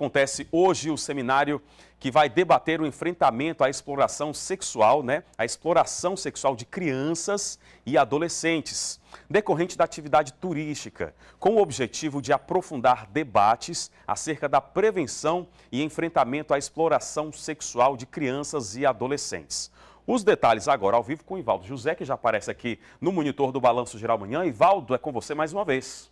acontece hoje o seminário que vai debater o enfrentamento à exploração sexual, né? A exploração sexual de crianças e adolescentes, decorrente da atividade turística, com o objetivo de aprofundar debates acerca da prevenção e enfrentamento à exploração sexual de crianças e adolescentes. Os detalhes agora ao vivo com o Ivaldo José, que já aparece aqui no monitor do Balanço Geral Manhã. Ivaldo, é com você mais uma vez.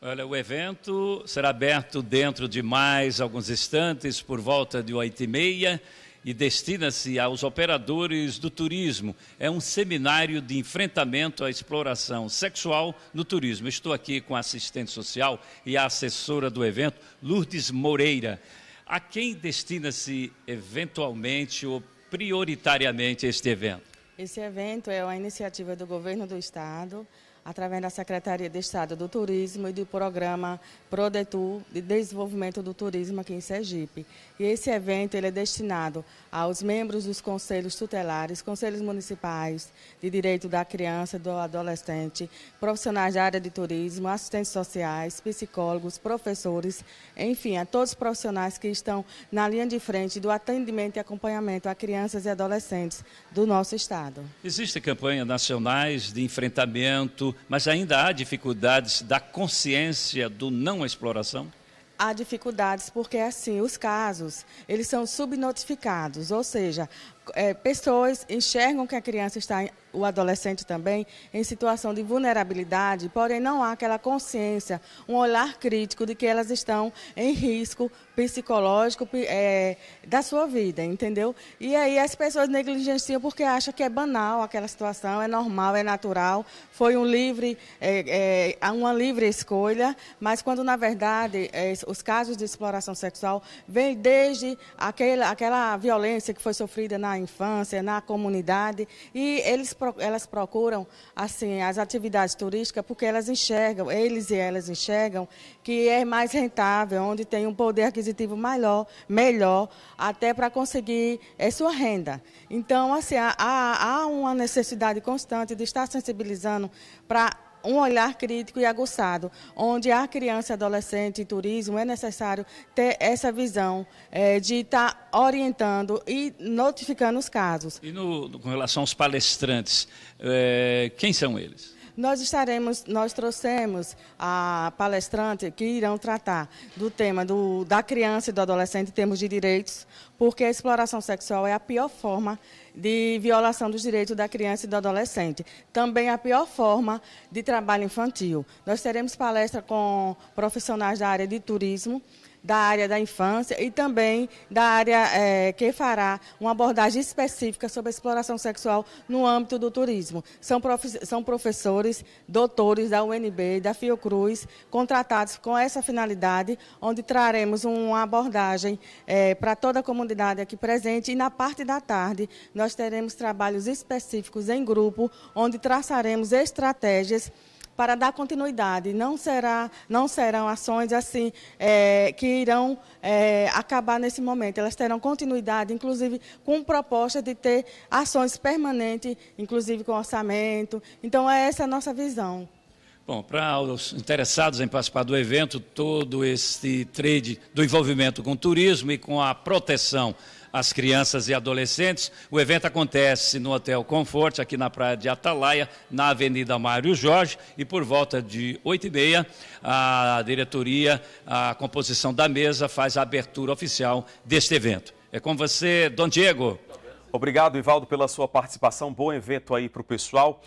Olha, o evento será aberto dentro de mais alguns instantes, por volta de 8h30, e, e destina-se aos operadores do turismo. É um seminário de enfrentamento à exploração sexual no turismo. Estou aqui com a assistente social e a assessora do evento, Lourdes Moreira. A quem destina-se eventualmente ou prioritariamente este evento? Esse evento é uma iniciativa do governo do estado através da Secretaria de Estado do Turismo e do programa ProDetur de Desenvolvimento do Turismo aqui em Sergipe. E esse evento ele é destinado aos membros dos conselhos tutelares, conselhos municipais de direito da criança e do adolescente, profissionais da área de turismo, assistentes sociais, psicólogos, professores, enfim, a todos os profissionais que estão na linha de frente do atendimento e acompanhamento a crianças e adolescentes do nosso estado. Existem campanhas nacionais de enfrentamento mas ainda há dificuldades da consciência do não exploração? há dificuldades porque assim os casos eles são subnotificados, ou seja, é, pessoas enxergam que a criança está o adolescente também, em situação de vulnerabilidade, porém não há aquela consciência, um olhar crítico de que elas estão em risco psicológico é, da sua vida, entendeu? E aí as pessoas negligenciam porque acham que é banal aquela situação, é normal, é natural, foi um livre, é, é, é uma livre escolha, mas quando na verdade é, os casos de exploração sexual vêm desde aquela, aquela violência que foi sofrida na infância, na comunidade, e eles elas procuram assim as atividades turísticas porque elas enxergam, eles e elas enxergam que é mais rentável, onde tem um poder aquisitivo maior, melhor, até para conseguir é, sua renda. Então, assim, há, há uma necessidade constante de estar sensibilizando para um olhar crítico e aguçado, onde a criança e adolescente em turismo é necessário ter essa visão é, de estar tá orientando e notificando os casos. E no, com relação aos palestrantes, é, quem são eles? Nós estaremos, nós trouxemos a palestrante que irão tratar do tema do, da criança e do adolescente em termos de direitos, porque a exploração sexual é a pior forma de violação dos direitos da criança e do adolescente. Também a pior forma de trabalho infantil. Nós teremos palestra com profissionais da área de turismo, da área da infância e também da área é, que fará uma abordagem específica sobre a exploração sexual no âmbito do turismo. São, prof, são professores, doutores da UNB, da Fiocruz, contratados com essa finalidade, onde traremos uma abordagem é, para toda a comunidade aqui presente e na parte da tarde nós teremos trabalhos específicos em grupo, onde traçaremos estratégias para dar continuidade. Não, será, não serão ações assim é, que irão é, acabar nesse momento. Elas terão continuidade, inclusive com proposta de ter ações permanentes, inclusive com orçamento. Então, é essa a nossa visão. Bom, para os interessados em participar do evento, todo este trade do envolvimento com o turismo e com a proteção às crianças e adolescentes, o evento acontece no Hotel Conforte, aqui na Praia de Atalaia, na Avenida Mário Jorge, e por volta de 8h30, a diretoria, a composição da mesa, faz a abertura oficial deste evento. É com você, Dom Diego. Obrigado, Ivaldo, pela sua participação. Bom evento aí para o pessoal.